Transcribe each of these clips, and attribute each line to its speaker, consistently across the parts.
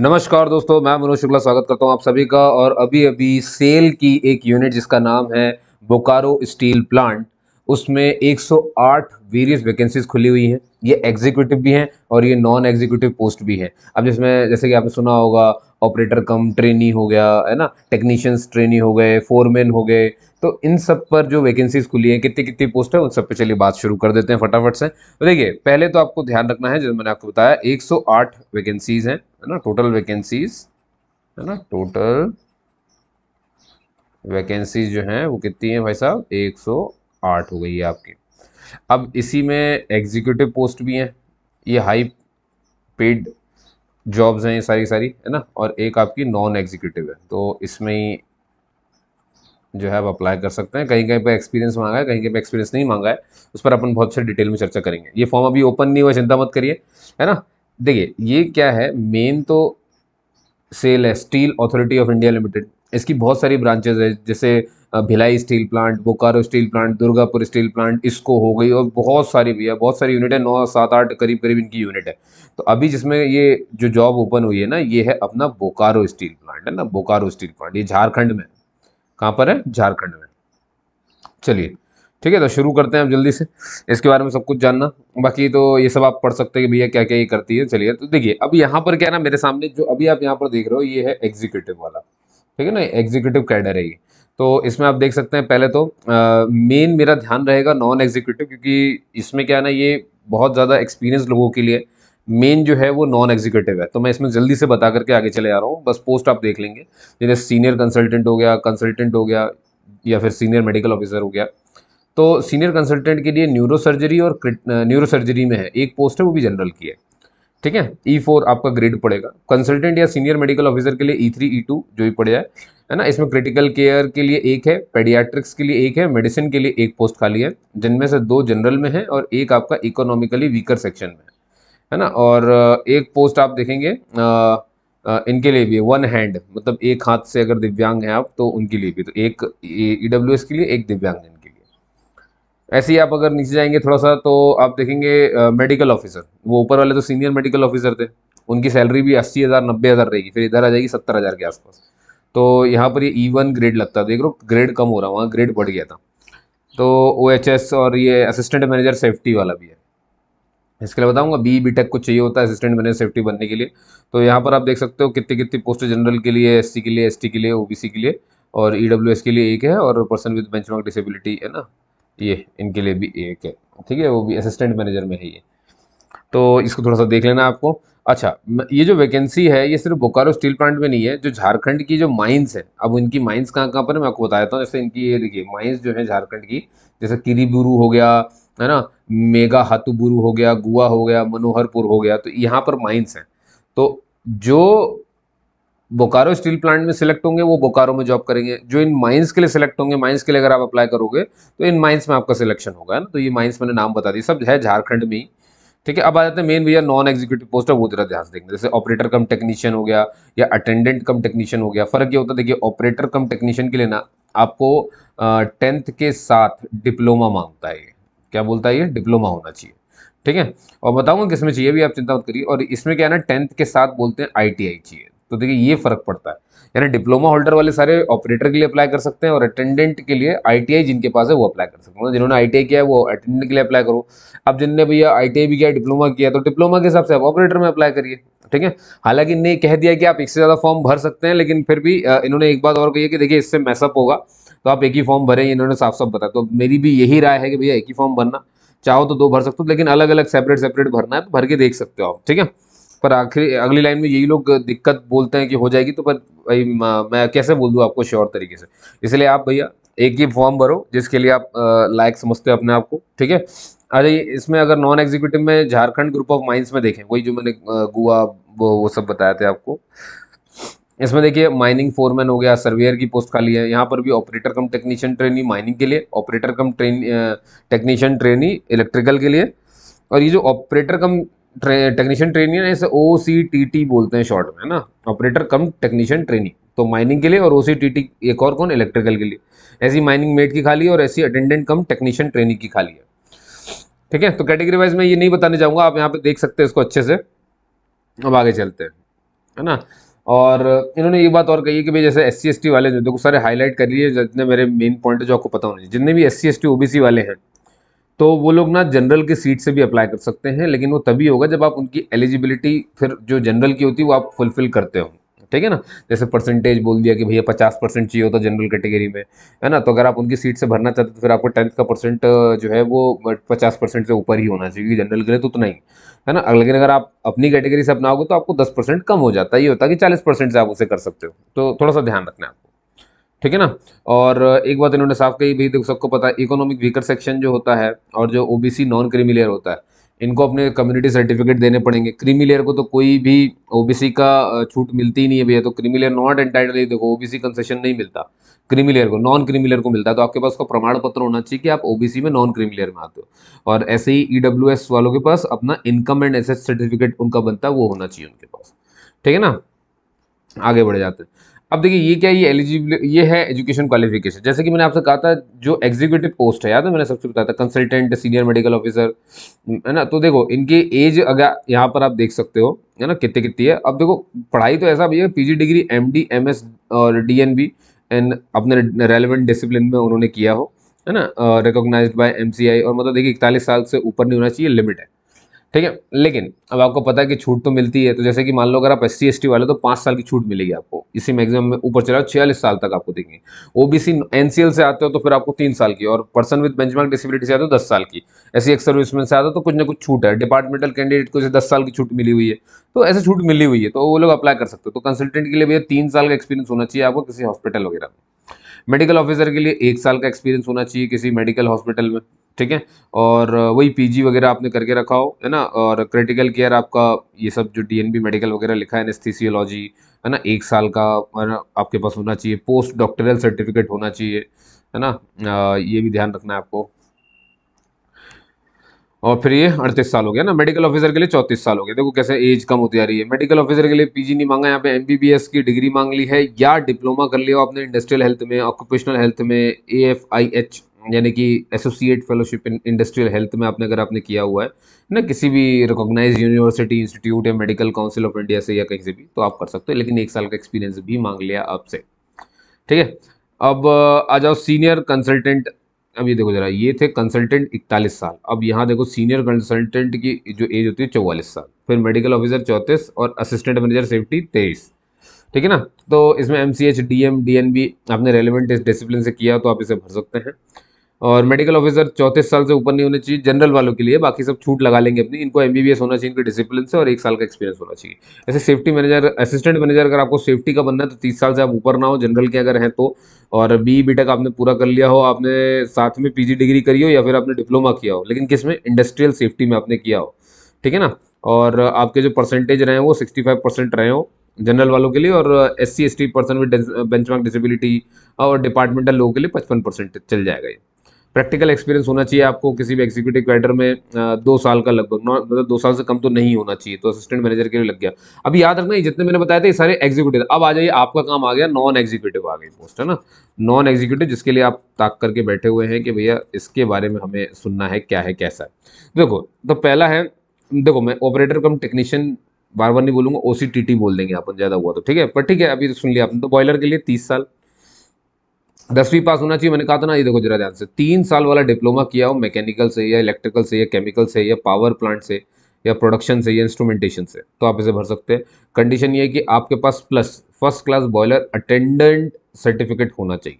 Speaker 1: नमस्कार दोस्तों मैं मनोज शुक्ला स्वागत करता हूं आप सभी का और अभी अभी सेल की एक यूनिट जिसका नाम है बोकारो स्टील प्लांट उसमें 108 वेरियस वैकेंसीज खुली हुई हैं ये एग्जीक्यूटिव भी हैं और ये नॉन एग्जीक्यूटिव पोस्ट भी है अब जिसमें जैसे कि आपने सुना होगा ऑपरेटर कम ट्रेनी हो गया है ना टेक्नीशियंस ट्रेनी हो गए फोरमैन हो गए तो इन सब पर जो वैकेंसीज खुली हैं कितनी कितनी पोस्ट है उन सब पे चलिए बात शुरू कर देते हैं फटाफट से तो देखिए पहले तो आपको ध्यान रखना है जैसे मैंने आपको बताया 108 वैकेंसीज हैं है ना टोटल वैकेंसीज है ना टोटल वैकेंसीज जो हैं वो कितनी है भाई साहब 108 हो गई है आपकी अब इसी में एग्जीक्यूटिव पोस्ट भी हैं ये हाई पेड जॉब्स हैं ये सारी सारी है ना और एक आपकी नॉन एग्जीक्यूटिव है तो इसमें ही जो है आप अप्लाई कर सकते हैं कहीं कहीं पर एक्सपीरियंस मांगा है कहीं कहीं पर एक्सपीरियंस नहीं मांगा है उस पर अपन बहुत सारे डिटेल में चर्चा करेंगे ये फॉर्म अभी ओपन नहीं हुआ चिंता मत करिए है ना देखिए ये क्या है मेन तो सेल है steel authority of India limited इसकी बहुत सारी ब्रांचेज है जैसे Bhilai steel plant Bokaro steel plant Durgapur steel plant इसको हो गई और बहुत सारी भैया बहुत सारी यूनिट है नौ सात आठ करीब करीब इनकी यूनिट है तो अभी जिसमें ये जो जॉब ओपन हुई है ना ये है अपना बोकारो स्टील प्लांट है ना बोकारो स्टील प्लांट ये झारखंड में कहाँ पर है झारखंड में चलिए ठीक है तो शुरू करते हैं आप जल्दी से इसके बारे में सब कुछ जानना बाकी तो ये सब आप पढ़ सकते हैं भैया क्या क्या ये करती है चलिए तो देखिए अब यहाँ पर क्या ना मेरे सामने जो अभी आप यहाँ पर देख रहे हो ये है एग्जीक्यूटिव वाला ठीक है ना एग्जीक्यूटिव कैडर है ये तो इसमें आप देख सकते हैं पहले तो मेन मेरा ध्यान रहेगा नॉन एग्जीक्यूटिव क्योंकि इसमें क्या है ना ये बहुत ज़्यादा एक्सपीरियंस लोगों के लिए मेन जो है वो नॉन एग्जीक्यूटिव है तो मैं इसमें जल्दी से बता करके आगे चले जा रहा हूँ बस पोस्ट आप देख लेंगे जैसे सीनियर कंसल्टेंट हो गया कंसल्टेंट हो गया या फिर सीनियर मेडिकल ऑफिसर हो गया तो सीनियर कंसल्टेंट के लिए न्यूरो सर्जरी और न्यूरो सर्जरी में है एक पोस्ट है वो भी जनरल की है ठीक है ई e फोर आपका ग्रेड पड़ेगा कंसल्टेंट या सीनियर मेडिकल ऑफिसर के लिए ई थ्री ई टू जो भी पड़ जाए है ना इसमें क्रिटिकल केयर के लिए एक है पेडियाट्रिक्स के लिए एक है मेडिसिन के लिए एक पोस्ट खाली है जिनमें से दो जनरल में है और एक आपका इकोनॉमिकली वीकर सेक्शन में है ना और एक पोस्ट आप देखेंगे आ, आ, इनके लिए भी वन हैंड मतलब एक हाथ से अगर दिव्यांग हैं आप तो उनके लिए भी तो एक ई e के लिए एक दिव्यांग है ऐसे ही आप अगर नीचे जाएंगे थोड़ा सा तो आप देखेंगे मेडिकल ऑफिसर वो ऊपर वाले तो सीनियर मेडिकल ऑफिसर थे उनकी सैलरी भी अस्सी हज़ार नब्बे हज़ार रहेगी फिर इधर आ जाएगी सत्तर हज़ार के आसपास तो यहाँ पर ये ई वन ग्रेड लगता देख रो ग्रेड कम हो रहा वहाँ ग्रेड बढ़ गया था तो ओ एच एस और ये असिस्टेंट मैनेजर सेफ्टी वाला भी है इसके लिए बताऊंगा बी बी टेक कुछ चाहिए होता है असिस्टेंट मैनेजर सेफ्टी बनने के लिए तो यहाँ पर आप देख सकते हो कितनी कितनी पोस्ट जनरल के लिए एस के लिए एस के लिए ओ के लिए और ई e के लिए एक है और पर्सन विद बेंच डिसेबिलिटी है ना ये इनके लिए भी एक है ठीक है वो भी असिस्टेंट मैनेजर में है ये तो इसको थोड़ा सा देख लेना आपको अच्छा ये जो वैकेंसी है ये सिर्फ बोकारो स्टील प्लांट में नहीं है जो झारखंड की जो माइंस है अब इनकी माइंस कहाँ कहाँ पर है मैं आपको बता देता हूँ जैसे इनकी ये देखिए माइंस जो है झारखंड की जैसे किरीबुरू हो गया है ना मेगा हाथुबुरू हो गया गुआ हो गया मनोहरपुर हो गया तो यहाँ पर माइंस हैं तो जो बोकारो स्टील प्लांट में सिलेक्ट होंगे वो बोकारो में जॉब करेंगे जो इन माइंस के लिए सिलेक्ट होंगे माइंस के लिए अगर आप अप्लाई करोगे तो इन माइंस में आपका सिलेक्शन होगा ना तो ये माइंस मैंने नाम बता दिया सब है झारखंड में ही ठीक है अब आ जाते हैं मेन भैया नॉन एग्जीक्यूटिव पोस्ट है वो जरा ध्यान देंगे जैसे ऑपरेटर कम टेक्नीशियन हो गया या अटेंडेंट कम टेक्नीशियन हो गया फर्क ये होता है देखिए ऑपरेटर कम टेक्नीशियन के लिए ना आपको टेंथ के साथ डिप्लोमा मांगता है क्या बोलता है ये डिप्लोमा होना चाहिए ठीक है और बताऊंगा किसमें चाहिए भी आप चिंता मत करिए और इसमें क्या है ना टेंथ के साथ बोलते हैं आई चाहिए तो देखिए ये फर्क पड़ता है यानी डिप्लोमा होल्डर वाले सारे ऑपरेटर के लिए अप्लाई कर सकते हैं और अटेंडेंट के लिए आईटीआई जिनके पास है वो अप्लाई कर सकते हैं मतलब जिन्होंने आईटीआई किया है वो अटेंडेंट के लिए अप्लाई करो अब जिनने भैया आईटीआई भी किया डिप्लोमा किया तो डिप्लोमा के हिसाब से आप ऑपरेटर में अप्लाई करिए ठीक है हालांकि इन्हें कह दिया कि आप एक से ज़्यादा फॉर्म भर सकते हैं लेकिन फिर भी इन्होंने एक बात और कही कि देखिए इससे मैसअप होगा तो आप एक ही फॉर्म भरें इन्होंने साफ साफ बताया तो मेरी भी यही राय है कि भैया एक ही फॉर्म भरना चाहो तो दो भर सकते हो लेकिन अलग अलग सेपरेट सेपरेट भरना है तो भर के देख सकते हो आप ठीक है पर आखिर अगली लाइन में यही लोग दिक्कत बोलते हैं कि हो जाएगी तो पर भाई मैं कैसे बोल दूँ आपको श्योर तरीके से इसलिए आप भैया एक ही फॉर्म भरो जिसके लिए आप लायक समझते हो अपने आप को ठीक है अरे इसमें अगर नॉन एग्जीक्यूटिव में झारखंड ग्रुप ऑफ माइंस में देखें वही जो मैंने गोवा वो, वो सब बताए थे आपको इसमें देखिए माइनिंग फोरमैन हो गया सर्वेयर की पोस्ट खाली है यहाँ पर भी operator cum technician trainee mining के लिए operator cum train technician trainee electrical के लिए और ये जो ऑपरेटर कम टेक्नीशियन ट्रेनिंग इसे ओ सी टी टी बोलते हैं शॉर्ट में है ना ऑपरेटर कम टेक्नीशियन ट्रेनिंग तो माइनिंग के लिए और ओ सी टी टी एक और कौन इलेक्ट्रिकल के लिए ऐसी माइनिंग मेड की खाली है और ऐसी अटेंडेंट कम टेक्नीशियन ट्रेनिंग की खाली है ठीक है तो कैटेगरी वाइज मैं ये नहीं बताने जाऊँगा आप यहाँ पर देख सकते हैं इसको अच्छे से अब आगे चलते हैं है ना और इन्होंने ये बात और कही है कि भाई जैसे एस सी वाले जो देखो सारे हाईलाइट कर लिए जितने मेरे मेन पॉइंट जो आपको पता होने जितने भी एस सी वाले हैं तो वो लोग ना जनरल के सीट से भी अप्लाई कर सकते हैं लेकिन वो तभी होगा जब आप उनकी एलिजिबिलिटी फिर जो जनरल की होती है वो आप फुलफिल करते हो ठीक है ना जैसे परसेंटेज बोल दिया कि भैया पचास परसेंट चाहिए होता जनरल कैटेगरी में है ना तो अगर आप उनकी सीट से भरना चाहते तो फिर आपको टेंथ का परसेंट जो है वो पचास परसेंट से ऊपर ही होना चाहिए जनरल के लिए तो उतना ही है ना लेकिन अगर आप अपनी कैटेगरी से अपनाओगे तो आपको दस परसेंट कम हो जाता है ये होता है कि चालीस परसेंट से आप उसे कर सकते हो तो थोड़ा सा ध्यान रखना है आपको ठीक है ना और एक बात इन्होंने साफ कही भी सबको पता है इकोनॉमिक वीकर सेक्शन जो होता है और जो ओबीसी नॉन क्रीमी लेयर होता है इनको अपने कम्युनिटी सर्टिफिकेट देने पड़ेंगे क्रीमी लेयर को तो कोई भी ओबीसी का छूट मिलती ही नहीं है भैया तो क्रीमी लेयर नॉट एंटाइटल देखो ओबीसी कंसेशन नहीं मिलता क्रीमी लेयर को नॉन क्रीमी लेयर को मिलता है तो आपके पास उसका प्रमाण पत्र होना चाहिए कि आप ओबीसी में नॉन क्रीमी लेयर में आते हो और ऐसे ही ई e वालों के पास अपना इनकम एंड एसेस सर्टिफिकेट उनका बनता है वो होना चाहिए उनके पास ठीक है ना आगे बढ़ जाते हैं अब देखिए ये क्या ये एलिजिबल ये है एजुकेशन क्वालिफिकेशन जैसे कि मैंने आपसे कहा था जो एग्जीक्यूटिव पोस्ट है याद है मैंने सबसे बताया था कंसल्टेंट सीनियर मेडिकल ऑफिसर है ना तो देखो इनकी एज अगर यहाँ पर आप देख सकते हो है ना कितनी कितनी है अब देखो पढ़ाई तो ऐसा भी है जी डिग्री एम एस और बी एंड अपने रेलिवेंट डिसिप्लिन में उन्होंने किया हो है ना रिकोगनाइज बाय एम और मतलब देखिए इकतालीस साल से ऊपर नहीं होना चाहिए लिमिट है ठीक है लेकिन अब आपको पता है कि छूट तो मिलती है तो जैसे कि मान लो अगर आप एस सी वाले तो पाँच साल की छूट मिलेगी आपको इसी मैक्सिमम में ऊपर चला छियालीस साल तक आपको देंगे O B C N C L से आते हो तो फिर आपको तीन साल की और पर्सन विद बेंचमार्क डिसेबिलिटी से आते हो दस साल की ऐसी एक सर्विसमैन से आता तो कुछ ना कुछ छूट है डिपार्टमेंटल कैंडिडेट को दस साल की छूट मिली हुई है तो ऐसे छूट मिली हुई है तो वो लोग अप्लाई कर सकते हो तो कंसल्टेंट के लिए भैया तीन साल का एक्सपीरियंस होना चाहिए आपको किसी हॉस्पिटल वगैरह में मेडिकल ऑफिसर के लिए एक साल का एक्सपीरियंस होना चाहिए किसी मेडिकल हॉस्पिटल में ठीक है और वही पीजी वगैरह आपने करके रखा हो है ना और क्रिटिकल केयर आपका ये सब जो डीएनबी मेडिकल वगैरह लिखा है एनेस्थीसियोलॉजी है ना एक साल का आपके पास होना चाहिए पोस्ट डॉक्टरल सर्टिफिकेट होना चाहिए है ना ये भी ध्यान रखना है आपको और फिर ये अड़तीस साल हो गया ना मेडिकल ऑफिसर के लिए चौंतीस साल हो गया देखो कैसे एज कम होती जा रही है मेडिकल ऑफिसर के लिए पीजी नहीं मांगा यहाँ पे एमबीबीएस की डिग्री मांग ली है या डिप्लोमा कर लिया हो आपने इंडस्ट्रियल हेल्थ में ऑक्यूपेशनल हेल्थ में एएफआईएच यानी कि associate fellowship in industrial health में आपने अगर आपने किया हुआ है ना किसी भी रिकॉग्नाइज यूनिवर्सिटी इंस्टीट्यूट या मेडिकल काउंसिल ऑफ इंडिया से या कहीं से भी तो आप कर सकते हो लेकिन एक साल का एक्सपीरियंस भी मांग लिया आपसे ठीक है अब आ जाओ सीनियर कंसल्टेंट अब ये देखो जरा ये थे कंसल्टेंट इकतालीस साल अब यहाँ देखो सीनियर कंसल्टेंट की जो एज होती है चौवालीस साल फिर मेडिकल ऑफिसर चौंतीस और असिस्टेंट मैनेजर सेफ्टी तेईस ठीक है ना तो इसमें M C H D M D N B आपने रेलिवेंट इस डिसिप्लिन से किया तो आप इसे भर सकते हैं और मेडिकल ऑफिसर चौंतीस साल से ऊपर नहीं होने चाहिए जनरल वालों के लिए बाकी सब छूट लगा लेंगे अपनी इनको एम होना चाहिए इनके डिसिप्लिन से और एक साल का एक्सपीरियंस होना चाहिए ऐसे सेफ्टी मैनेजर असिस्टेंट मैनेजर अगर आपको सेफ्टी का बनना है तो तीस साल से आप ऊपर ना हो जनरल के अगर हैं तो और बी बी आपने पूरा कर लिया हो आपने साथ में पी डिग्री करी हो या फिर आपने डिप्लोमा किया हो लेकिन किस में इंडस्ट्रियल सेफ्टी में आपने किया हो ठीक है ना और आपके जो परसेंटेज रहे वो सिक्सटी फाइव परसेंट रहे हो जनरल वालों के लिए और S C S T person with benchmark disability और डिपार्टमेंटल लोगों के लिए पचपन परसेंट चल जाएगा ये प्रैक्टिकल एक्सपीरियंस होना चाहिए आपको किसी भी एग्जीक्यूटिव कैडर में दो साल का लगभग मतलब दो साल से कम तो नहीं होना चाहिए तो असिस्टेंट मैनेजर के लिए लग गया अभी याद रखना ये जितने मैंने बताया था ये सारे एग्जीक्यूटिव अब आ जाइए आपका काम आ गया नॉन एग्जीक्यूटिव आ गई पोस्ट है ना नॉन एग्जीक्यूटिव जिसके लिए आप ताक करके बैठे हुए हैं कि भैया इसके बारे में हमें सुनना है क्या है कैसा है देखो तो पहला है देखो मैं ऑपरेटर कम टेक्नीशियन बार बार नहीं बोलूँगा ओ बोल देंगे अपन ज़्यादा हुआ तो ठीक है पर ठीक है अभी सुन लिया आपने तो बॉयलर के लिए तीस साल दसवीं पास होना चाहिए मैंने कहा था ना ये देखो जरा ध्यान से तीन साल वाला डिप्लोमा किया हो मैकेनिकल से या इलेक्ट्रिकल से या केमिकल से या पावर प्लांट से या प्रोडक्शन से या इंस्ट्रूमेंटेशन से तो आप इसे भर सकते हैं कंडीशन ये है कि आपके पास plus first class boiler attendant certificate होना चाहिए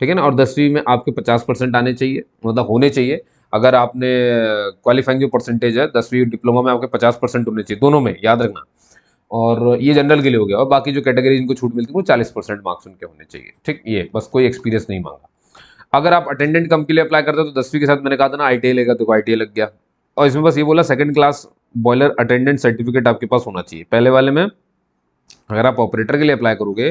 Speaker 1: ठीक है ना और दसवीं में आपके पचास परसेंट आने चाहिए मतलब होने चाहिए अगर आपने क्वालिफाइंग जो परसेंटेज है दसवीं डिप्लोमा में आपके पचास परसेंट होने चाहिए दोनों में याद रखना और ये जनरल के लिए हो गया और बाकी जो कैटेगरी जिनको छूट मिलती है वो चालीस परसेंट मार्क्स उनके होने चाहिए ठीक ये बस कोई एक्सपीरियंस नहीं मांगा अगर आप अटेंडेंट कम के लिए अप्लाई करते हो तो दसवीं के साथ मैंने कहा था ना आई लेगा तो आई लग गया और इसमें बस ये बोला second class boiler attendant certificate आपके पास होना चाहिए पहले वाले में अगर आप ऑपरेटर के लिए अप्लाई करोगे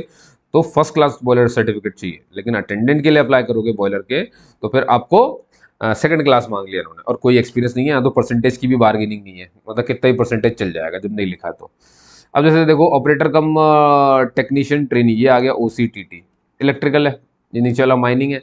Speaker 1: तो फर्स्ट क्लास बॉयलर सर्टिफिकेट चाहिए लेकिन अटेंडेंट के लिए अप्लाई करोगे बॉयलर के तो फिर आपको सेकंड क्लास मांग लिया उन्होंने और कोई एक्सपीरियंस नहीं है तो परसेंटेज की भी बार्गेनिंग नहीं है मतलब कितना ही परसेंटेज चल जाएगा जब नहीं लिखा तो अब जैसे देखो ऑपरेटर कम टेक्नीशियन ट्रेनी ये आ गया ओ इलेक्ट्रिकल है ये नीचे वाला माइनिंग है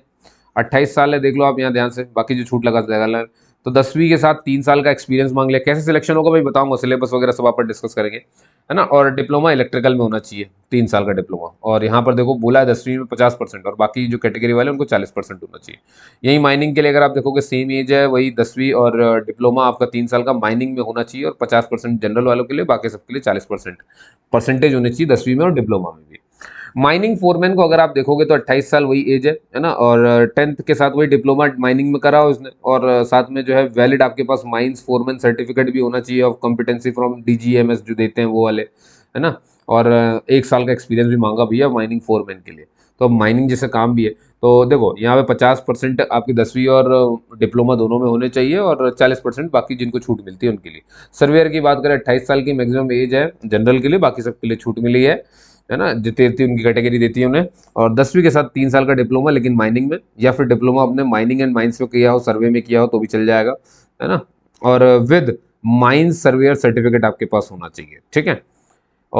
Speaker 1: अट्ठाईस साल है देख लो आप यहाँ ध्यान से बाकी जो छूट लगा लगा तो दसवीं के साथ तीन साल का एक्सपीरियंस मांग लिया कैसे सिलेक्शन होगा भाई बताऊंगा सिलेबस वगैरह सब आप पर डिस्कस करेंगे है ना और डिप्लोमा इलेक्ट्रिकल में होना चाहिए तीन साल का डिप्लोमा और यहाँ पर देखो बोला है दसवीं में पचास परसेंट और बाकी जो कैटेगरी वाले उनको चालीस परसेंट होना चाहिए यही माइनिंग के लिए अगर आप देखोगे सेम एज है वही दसवीं और डिप्लोमा आपका तीन साल का माइनिंग में होना चाहिए और पचास परसेंट जनरल वालों के लिए बाकी सबके लिए चालीस परसेंट परसेंटेज होनी चाहिए दसवीं में और डिप्लोमा में भी माइनिंग फोरमैन को अगर आप देखोगे तो 28 साल वही एज है है ना और टेंथ uh, के साथ वही डिप्लोमा माइनिंग में करा हो उसने और uh, साथ में जो है वैलिड आपके पास माइंस फोरमैन सर्टिफिकेट भी होना चाहिए ऑफ कॉम्पिटेंसी फ्रॉम डी जो देते हैं वो वाले है ना और uh, एक साल का एक्सपीरियंस भी मांगा भैया माइनिंग फोरमैन के लिए तो माइनिंग जैसे काम भी है तो देखो यहाँ पे 50 परसेंट आपकी दसवीं और डिप्लोमा दोनों में होने चाहिए और 40 परसेंट बाकी जिनको छूट मिलती है उनके लिए सर्वेयर की बात करें अट्ठाईस साल की मैक्सिमम एज है जनरल के लिए बाकी सबके लिए छूट मिली है है ना जो तेरती उनकी कैटेगरी देती है उन्हें और दसवीं के साथ तीन साल का डिप्लोमा लेकिन माइनिंग में या फिर डिप्लोमा आपने माइनिंग एंड माइंस में किया हो सर्वे में किया हो तो भी चल जाएगा है ना और विद माइंस सर्वेयर सर्टिफिकेट आपके पास होना चाहिए ठीक है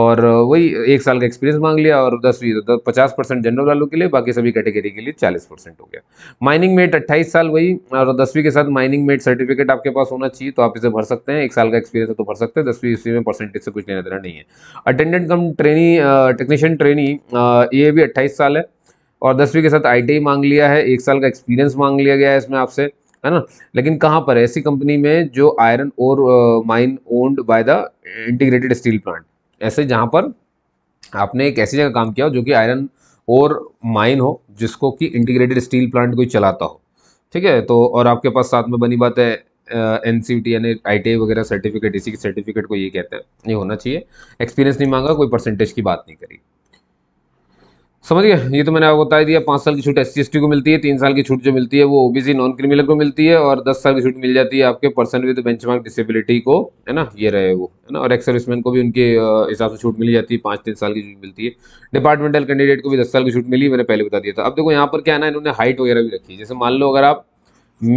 Speaker 1: और वही एक साल का एक्सपीरियंस मांग लिया और दस तो पचास परसेंट जनरल वालों के लिए बाकी सभी कैटेगरी के लिए चालीस परसेंट हो गया माइनिंग मेट अट्ठाईस साल वही और दसवीं के साथ माइनिंग मेट सर्टिफिकेट आपके पास होना चाहिए तो आप इसे भर सकते हैं एक साल का एक्सपीरियंस है तो भर सकते हैं दसवीं ईस्वी में परसेंटेज से कुछ लेने देना नहीं है attendant cum trainee technician trainee ये भी अट्ठाईस साल है और दसवीं के साथ आई मांग लिया है एक साल का एक्सपीरियंस मांग लिया गया है इसमें आपसे है ना लेकिन कहाँ पर ऐसी कंपनी में जो iron ore mine owned by the integrated steel plant ऐसे जहाँ पर आपने एक ऐसी जगह काम किया हो जो कि आयरन और माइन हो जिसको कि इंटीग्रेटेड स्टील प्लांट कोई चलाता हो ठीक है तो और आपके पास साथ में बनी बात है एन सी टी यानी आई टी आई वगैरह सर्टिफिकेट इसी के सर्टिफिकेट को ये कहते हैं ये होना चाहिए एक्सपीरियंस नहीं मांगा कोई परसेंटेज की बात नहीं करी समझ गए ये तो मैंने आपको बता दिया पाँच साल की छूट एस सी को मिलती है तीन साल की छूट जो मिलती है वो ओबीसी नॉन क्रिमिनल को मिलती है और दस साल की छूट मिल जाती है आपके पर्सन विद मार्क डिसेबिलिटी को है ना ये रहे वो है ना और एक्स सर्विसमैन को भी उनके हिसाब से छूट मिल जाती है पाँच तीन साल की छूट मिलती है डिपार्टमेंटल कैंडिडेट को भी दस साल की छूट मिली मैंने पहले बता दिया था अब देखो यहाँ पर क्या है ना इन्होंने हाइट वगैरह भी रखी है जैसे मान लो अगर आप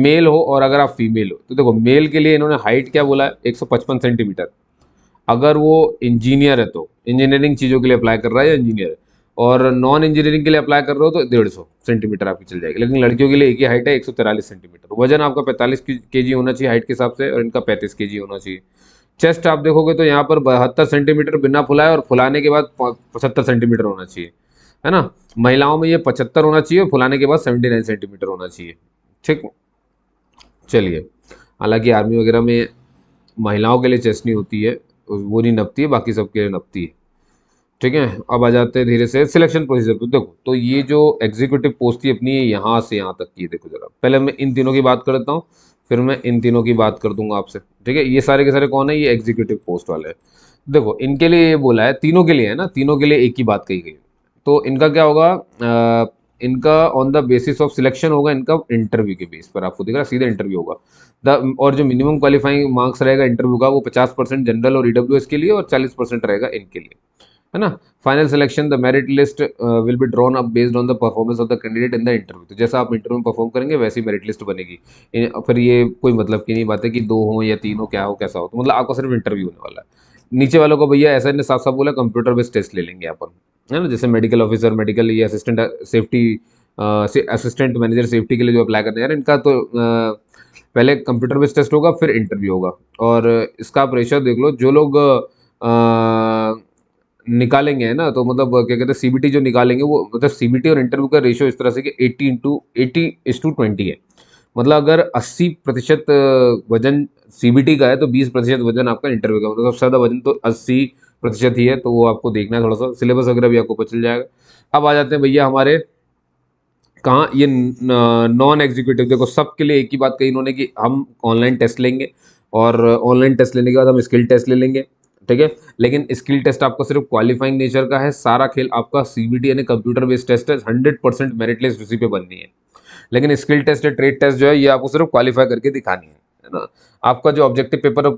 Speaker 1: मेल हो और अगर आप फीमेल हो तो देखो मेल के लिए इन्होंने हाइट क्या बोला है एक सेंटीमीटर अगर वो इंजीनियर है तो इंजीनियरिंग चीज़ों के लिए अप्लाई कर रहा है या इंजीनियर है और नॉन इंजीनियरिंग के लिए अप्लाई कर रहे हो तो डेढ़ सौ सेंटीमीटर आपकी चल जाएगी लेकिन लड़कियों के लिए एक ही हाइट है एक सौ तिरालीस सेंटीमीटर वजन आपका पैंतालीस के जी होना चाहिए हाइट के हिसाब से और इनका पैंतीस के जी होना चाहिए चेस्ट आप देखोगे तो यहाँ पर बहत्तर सेंटीमीटर बिना फुलाए और फुलाने के बाद पचहत्तर सेंटीमीटर होना चाहिए है ना महिलाओं में ये पचहत्तर होना चाहिए और फुलाने के बाद सेवेंटी नाइन सेंटीमीटर होना चाहिए ठीक चलिए हालांकि आर्मी वगैरह में महिलाओं के लिए चेस्ट नहीं होती है वो नहीं नपती है बाकी सबके लिए नपती है ठीक है अब आ जाते हैं धीरे से सिलेक्शन प्रोसीजर पे देखो तो ये जो एग्जीक्यूटिव पोस्ट थी अपनी यहाँ से यहाँ तक की देखो जरा पहले मैं इन तीनों की बात करता हूँ फिर मैं इन तीनों की बात कर दूंगा आपसे ठीक है ये सारे के सारे कौन है ये एग्जीक्यूटिव पोस्ट वाले देखो इनके लिए ये बोला है तीनों के लिए है ना तीनों के लिए एक ही बात कही गई तो इनका क्या होगा आ, इनका on the basis of selection होगा इनका इंटरव्यू के बेस पर आपको दिख रहा है सीधा इंटरव्यू होगा द और जो मिनिमम क्वालिफाइंग मार्क्स रहेगा इंटरव्यू का वो पचास परसेंट जनरल और ई के लिए और चालीस परसेंट रहेगा इनके लिए है ना final selection the merit list will be drawn up based on the performance of the candidate in the interview तो जैसा आप इंटरव्यू में परफॉर्म करेंगे वैसी मेरिट लिस्ट बनेगी फिर ये कोई मतलब की नहीं बात है कि दो हो या तीन हो क्या हो कैसा हो तो मतलब आपका सिर्फ इंटरव्यू होने वाला है नीचे वालों को भैया ऐसा ने साफ साफ बोला कंप्यूटर बेस्ड टेस्ट ले लेंगे अपन है ना जैसे मेडिकल ऑफिसर मेडिकल ये assistant safety assistant manager safety के लिए जो अप्लाई करने हैं रहे इनका तो uh, पहले कंप्यूटर बेस्ड टेस्ट होगा फिर इंटरव्यू होगा और इसका प्रेशर देख लो जो लोग uh, निकालेंगे है ना तो मतलब क्या कहते हैं सीबीटी जो निकालेंगे वो मतलब सीबीटी और इंटरव्यू का रेशियो इस तरह से कि 80 into eighty is to twenty है मतलब अगर 80 प्रतिशत वजन सीबीटी का है तो 20 प्रतिशत वजन आपका इंटरव्यू का मतलब सबसे ज़्यादा वजन तो 80 प्रतिशत ही है तो वो आपको देखना है थोड़ा सा सिलेबस वगैरह भी आपको पचल जाएगा अब आ जाते हैं भैया हमारे कहाँ ये नॉन एग्जीक्यूटिव देखो सबके लिए एक ही बात कही इन्होंने कि हम ऑनलाइन टेस्ट लेंगे और ऑनलाइन टेस्ट लेने के बाद हम स्किल टेस्ट ले लेंगे ठीक है लेकिन स्किल टेस्ट आपका सिर्फ क्वालिफाइंग नेचर का है सारा खेल आपका सीबीटी यानी कंप्यूटर बेस्ड टेस्ट है हंड्रेड परसेंट मेरिट लिस्ट उसी पे बननी है लेकिन स्किल टेस्ट या ट्रेड टेस्ट जो है ये आपको सिर्फ क्वालिफाई करके दिखानी है ना आपका जो ऑब्जेक्टिव पेपर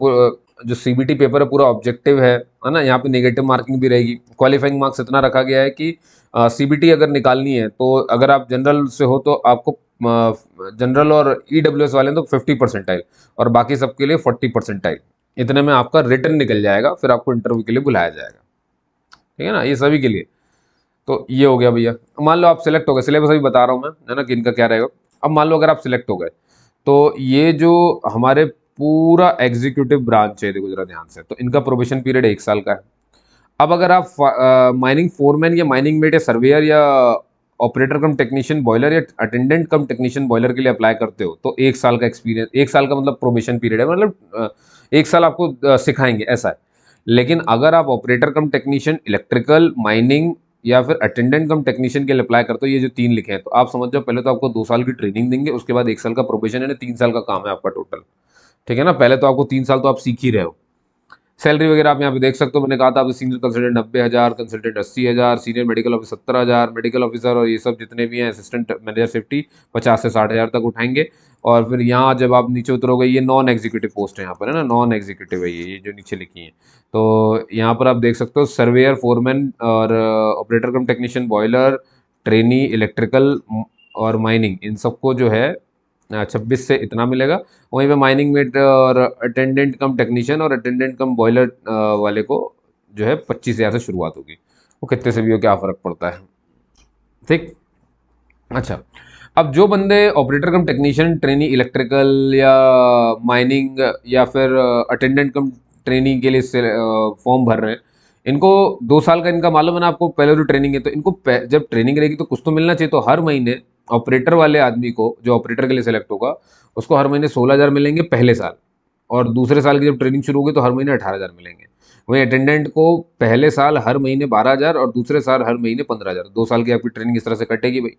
Speaker 1: जो सी पेपर है पूरा ऑब्जेक्टिव है है ना यहाँ पे नेगेटिव मार्किंग भी रहेगी क्वालिफाइंग मार्क्स इतना रखा गया है कि सी अगर निकालनी है तो अगर आप जनरल से हो तो आपको जनरल और ई e वाले तो फिफ्टी परसेंटाइल और बाकी सबके लिए फोर्टी परसेंटाइल इतने में आपका रिटर्न निकल जाएगा फिर आपको इंटरव्यू के लिए बुलाया जाएगा ठीक है ना ये सभी के लिए तो ये हो गया भैया मान लो आप सिलेक्ट हो गए सिलेबस अभी बता रहा हूँ मैं है ना कि इनका क्या रहेगा अब मान लो अगर आप सिलेक्ट हो गए तो ये जो हमारे पूरा एग्जीक्यूटिव ब्रांच है देखो जरा ध्यान से तो इनका प्रोबेशन पीरियड एक साल का है अब अगर आप माइनिंग फोरमैन या माइनिंग मेट या सर्वेयर या ऑपरेटर कम टेक्नीशियन बॉयलर या अटेंडेंट कम टेक्नीशियन बॉयलर के लिए अप्लाई करते हो तो एक साल का एक्सपीरियंस एक साल का मतलब प्रोबेशन पीरियड है मतलब एक साल आपको सिखाएंगे ऐसा है लेकिन अगर आप operator cum technician electrical mining या फिर अटेंडेंट कम टेक्नीशियन के लिए अप्लाई करते हो ये जो तीन लिखे हैं तो आप समझ जाओ पहले तो आपको दो साल की ट्रेनिंग देंगे उसके बाद एक साल का प्रोबेशन है तीन साल का काम है आपका टोटल ठीक है ना पहले तो आपको तीन साल तो आप सीख ही रहे हो सैलरी वगैरह आप यहाँ पे देख सकते हो मैंने कहा था आप सीनियर कंसल्टेंट नब्बे हज़ार कंसल्टेंट अस्सी हज़ार सीनियर मेडिकल ऑफिसर सत्तर हज़ार मेडिकल ऑफिसर और ये सब जितने भी हैं असिस्टेंट मैनेजर सेफ्टी पचास से साठ हज़ार तक उठाएंगे और फिर यहाँ जब आप नीचे उतरोगे ये नॉन एग्जीक्यूटिव पोस्ट है यहाँ पर है ना नॉन एग्जीक्यूटिव है ये ये जो नीचे लिखी है तो यहाँ पर आप देख सकते हो सर्वेयर फोरमैन और operator cum technician boiler trainee electrical और माइनिंग इन सबको जो है हाँ, छब्बीस से इतना मिलेगा वहीं पे माइनिंग मेट और अटेंडेंट कम टेक्नीशियन और अटेंडेंट कम बॉयलर वाले को जो है पच्चीस हज़ार से शुरुआत होगी वो कितने से भी हो क्या फ़र्क पड़ता है ठीक अच्छा अब जो बंदे operator cum technician trainee electrical या माइनिंग या फिर अटेंडेंट कम ट्रेनिंग के लिए फॉर्म भर रहे हैं इनको दो साल का इनका मालूम है ना आपको पहले जो तो ट्रेनिंग है तो इनको जब ट्रेनिंग रहेगी तो कुछ तो मिलना चाहिए तो हर महीने ऑपरेटर वाले आदमी को जो ऑपरेटर के लिए सेलेक्ट होगा उसको हर महीने सोलह हज़ार मिलेंगे पहले साल और दूसरे साल की जब ट्रेनिंग शुरू होगी तो हर महीने अठारह हज़ार मिलेंगे वहीं अटेंडेंट को पहले साल हर महीने बारह हज़ार और दूसरे साल हर महीने पंद्रह हज़ार दो साल की आपकी ट्रेनिंग इस तरह से कटेगी भाई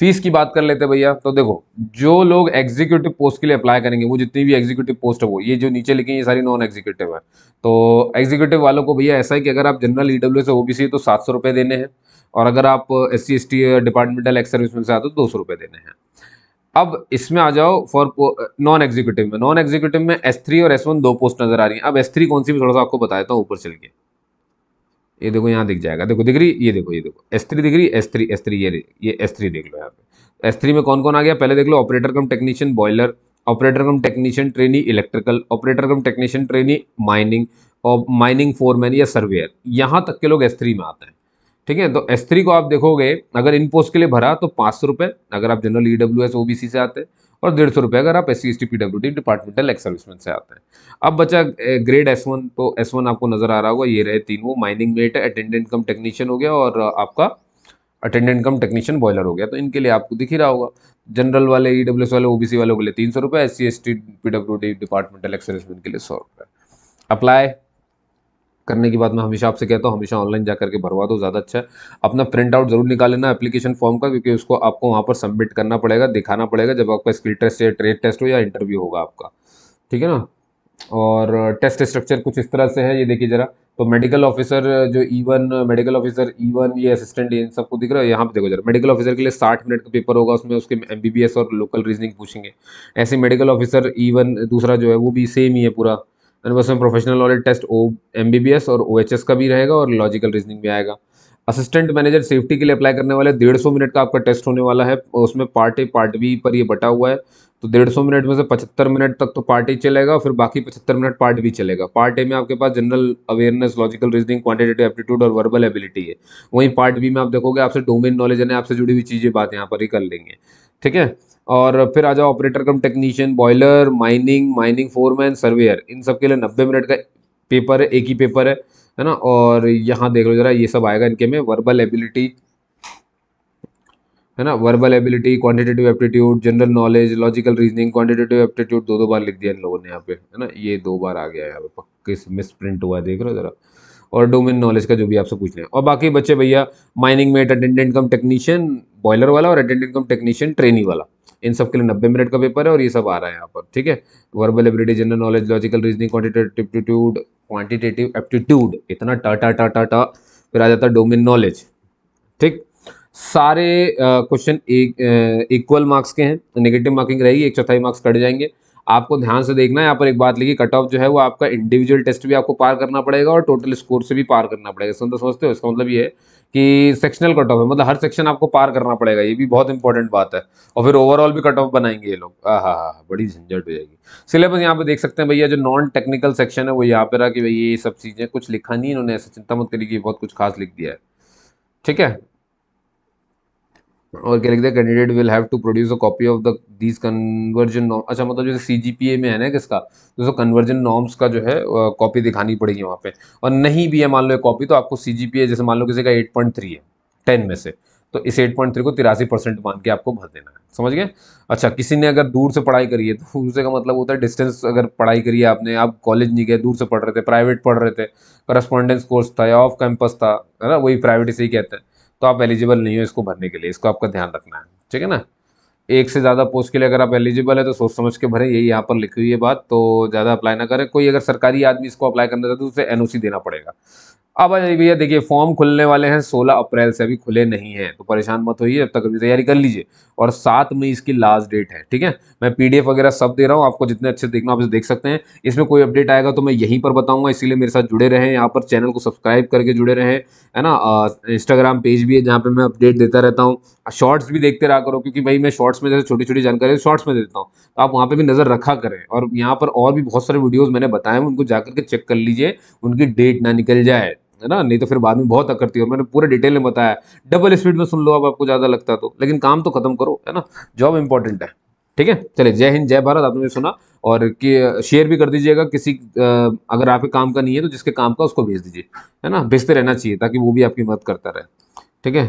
Speaker 1: फीस की बात कर लेते भैया तो देखो जो लोग एग्जीक्यूटिव पोस्ट के लिए अप्लाई करेंगे वो जितनी भी एग्जीक्यूटिव पोस्ट है वो ये जो नीचे लिखे हैं ये सारी नॉन एग्जीक्यूटिव है तो एग्जीक्यूटिव वालों को भैया ऐसा है कि अगर आप जनरल ई डब्ल्यू से ओ बी तो सात सौ रुपये देने हैं और अगर आप S C S T departmental ex service में से आते हो तो दो सौ रुपये देने हैं अब इसमें आ जाओ फॉर नॉन एग्जीक्यूटिव में नॉन एग्जीक्यूटिव में एस थ्री और एस वन दो पोस्ट नजर आ रही है अब एस थ्री कौन सी भी थोड़ा सा आपको बता देता हूँ ऊपर चल के ये देखो यहाँ दिख जाएगा देखो दिख रही ये देखो ये देखो एस थ्री दिख रही एस थ्री एस थ्री ये ये एस थ्री देख लो यहाँ पे एस थ्री में कौन कौन आ गया पहले देख लो operator cum technician boiler operator cum technician trainee electrical operator cum technician trainee mining और माइनिंग फोरमैन या सर्वेयर यहाँ तक के लोग एस थ्री में आते हैं ठीक है तो एस थ्री को आप देखोगे अगर इन पोस्ट के लिए भरा तो पाँच सौ रुपये अगर आप general E W S O B C से आते हैं और डेढ़ सौ रुपये अगर आप S C S T P W D departmental ex serviceman से आते हैं अब बचा ग्रेड एस वन तो एस वन आपको नज़र आ रहा होगा ये रहे तीन वो mining mate attendant cum technician हो गया और आपका अटेंडेंट कम टेक्नीशियन बॉयलर हो गया तो इनके लिए आपको दिख ही रहा होगा जनरल वाले ई डब्ल्यू एस वाले ओ बी सी वालों के लिए तीन सौ रुपये S C S T P W D departmental ex serviceman के लिए सौ रुपये अप्लाई करने की बात मैं हमेशा आपसे कहता हूँ हमेशा ऑनलाइन जा करके भरवा दो ज़्यादा अच्छा है अपना प्रिंट आउट जरूर निकाल लेना एप्लीकेशन फॉर्म का क्योंकि उसको आपको वहाँ पर सबमिट करना पड़ेगा दिखाना पड़ेगा जब आपका स्किल टेस्ट या ट्रेड टेस्ट हो या इंटरव्यू होगा आपका ठीक है ना और टेस्ट स्ट्रक्चर कुछ इस तरह से है ये देखिए ज़रा तो मेडिकल ऑफिसर जो ई मेडिकल ऑफिसर ई ये असिस्टेंट इन सबको दिख रहा है यहाँ पे देखो जरा मेडिकल ऑफिसर के लिए साठ मिनट का पेपर होगा उसमें उसके एम बी बी एस और लोकल रीजनिंग पूछेंगे ऐसे मेडिकल ऑफिसर ई दूसरा जो है वो भी सेम ही है पूरा मैंने बस में professional knowledge test O M B B S और ओ एच एस का भी रहेगा और लॉजिकल रीजनिंग भी आएगा असिस्टेंट मैनेजर सेफ्टी के लिए अप्लाई करने वाले डेढ़ सौ मिनट का आपका टेस्ट होने वाला है उसमें पार्ट ए पार्ट बी पर ये बटा हुआ है तो डेढ़ सौ मिनट में से पचहत्तर मिनट तक तो पार्ट ए चलेगा फिर बाकी पचहत्तर मिनट पार्ट बी चलेगा पार्ट ए में आपके पास general awareness logical reasoning quantitative aptitude और वर्बल एबिलिटी है वहीं पार्ट बी में आप देखोगे आपसे डोमेन नॉलेज है आपसे जुड़ी हुई चीज़ें बात यहाँ पर ही कर लेंगे ठीक है और फिर आ जाओ operator cum technician boiler mining mining foreman surveyor इन सब के लिए नब्बे मिनट का पेपर है एक ही पेपर है है ना और यहाँ देख लो जरा ये सब आएगा इनके में वर्बल एबिलिटी है ना verbal ability quantitative aptitude general knowledge logical reasoning quantitative aptitude दो दो बार लिख दिया इन लोगों ने यहाँ पे है ना ये दो बार आ गया यहाँ पे पक्के मिस प्रिंट हुआ है देख रहे हो जरा और डोमेन नॉलेज का जो भी आपसे पूछना है और बाकी बच्चे भैया mining mate attendant cum technician boiler वाला और अटेंडेंट कम टेक्नीशियन ट्रेनी वाला इन सब के लिए नब्बे मिनट का पेपर है और ये सब आ रहा है यहाँ पर ठीक है verbal ability general knowledge logical reasoning quantitative aptitude aptitude इतना टाटा टाटा टा फिर आ जाता है डोमेन नॉलेज ठीक सारे क्वेश्चन एक इक्वल मार्क्स के हैं नेगेटिव तो मार्किंग रहेगी एक चौथाई मार्क्स कट जाएंगे आपको ध्यान से देखना है यहाँ पर एक बात लिखी कट ऑफ जो है वो आपका इंडिविजुअल टेस्ट भी आपको पार करना पड़ेगा और टोटल स्कोर से भी पार करना पड़ेगा समझ मतलब समझते हो इसका मतलब ये है कि सेक्शनल कट ऑफ है मतलब हर सेक्शन आपको पार करना पड़ेगा ये भी बहुत इंपॉर्टेंट बात है और फिर ओवरऑल भी कट ऑफ बनाएंगे ये लोग हाँ हाँ हाँ बड़ी झंझट हो जाएगी सिलेबस यहाँ पे देख सकते हैं भैया जो नॉन टेक्निकल सेक्शन है वो यहाँ पे रहा कि भैया ये सब चीज़ें कुछ लिखा नहीं इन्होंने ऐसा चिंता मत करी कि बहुत कुछ खास लिख दिया है ठीक है और क्या लिखते हैं candidate will have to produce a copy of the these conversion norm अच्छा मतलब जैसे सी जी पी ए में है ना किसका तो कन्वर्जन नॉर्म्स का जो है कॉपी दिखानी पड़ेगी वहाँ पे और नहीं भी है मान लो कॉपी तो आपको सी जी पी ए जैसे मान लो किसी का एट पॉइंट थ्री है टेन में से तो इस एट पॉइंट थ्री को तिरासी परसेंट मान के आपको भर देना है समझ गए अच्छा किसी ने अगर दूर से पढ़ाई करी है तो उसे का मतलब होता है डिस्टेंस अगर पढ़ाई करी है आपने आप कॉलेज नहीं गए दूर से पढ़ रहे थे प्राइवेट पढ़ रहे थे करस्पॉन्डेंस कोर्स था या ऑफ कैंपस था है ना वही प्राइवेट इसे ही कहते हैं तो आप एलिजिबल नहीं हो इसको भरने के लिए इसको आपका ध्यान रखना है ठीक है ना एक से ज़्यादा पोस्ट के लिए अगर आप एलिजिबल है तो सोच समझ के भरें यही यहाँ पर लिखी हुई है बात तो ज़्यादा अप्लाई ना करें कोई अगर सरकारी आदमी इसको अप्लाई करना चाहते तो उसे एनओसी देना पड़ेगा अब भैया देखिए फॉर्म खुलने वाले हैं 16 अप्रैल से अभी खुले नहीं हैं तो परेशान मत होइए अब तक अभी तैयारी कर लीजिए और सात में इसकी लास्ट डेट है ठीक है मैं पीडीएफ वगैरह सब दे रहा हूँ आपको जितने अच्छे देखना आप इसे देख सकते हैं इसमें कोई अपडेट आएगा तो मैं यहीं पर बताऊँगा इसीलिए मेरे साथ जुड़े रहें यहाँ पर चैनल को सब्सक्राइब करके जुड़े रहें है ना इंस्टाग्राम पेज भी है जहाँ पर मैं अपडेट देता रहता हूँ शॉर्ट्स भी देखते रहा करो क्योंकि भाई मैं शॉर्ट्स में जैसे छोटी छोटी जानकारी शॉर्ट्स में देता हूँ तो आप वहाँ पर भी नज़र रखा करें और यहाँ पर और भी बहुत सारे वीडियोज़ मैंने बताए हैं उनको जाकर के चेक कर लीजिए उनकी डेट ना निकल जाए है ना नहीं तो फिर बाद में बहुत अकड़ती है और मैंने पूरे डिटेल में बताया डबल स्पीड में सुन लो अब आपको ज़्यादा लगता तो लेकिन काम तो खत्म करो है ना जॉब इंपॉर्टेंट है ठीक है चलिए जय हिंद जय भारत आपने सुना और शेयर भी कर दीजिएगा किसी अगर आपके काम का नहीं है तो जिसके काम का उसको भेज दीजिए है ना भेजते रहना चाहिए ताकि वो भी आपकी मदद करता रहे ठीक है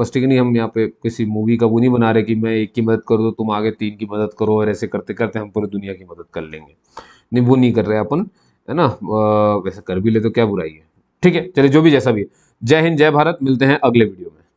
Speaker 1: बस ठीक नहीं हम यहाँ पे किसी मूवी का वो नहीं बना रहे कि मैं एक की मदद करूँ दो तो तुम आगे तीन की मदद करो और ऐसे करते करते हम पूरी दुनिया की मदद कर लेंगे नहीं वो नहीं कर रहे अपन है ना वैसे कर भी ले तो क्या बुराई है ठीक है चलिए जो भी जैसा भी है जय हिंद जय भारत मिलते हैं अगले वीडियो में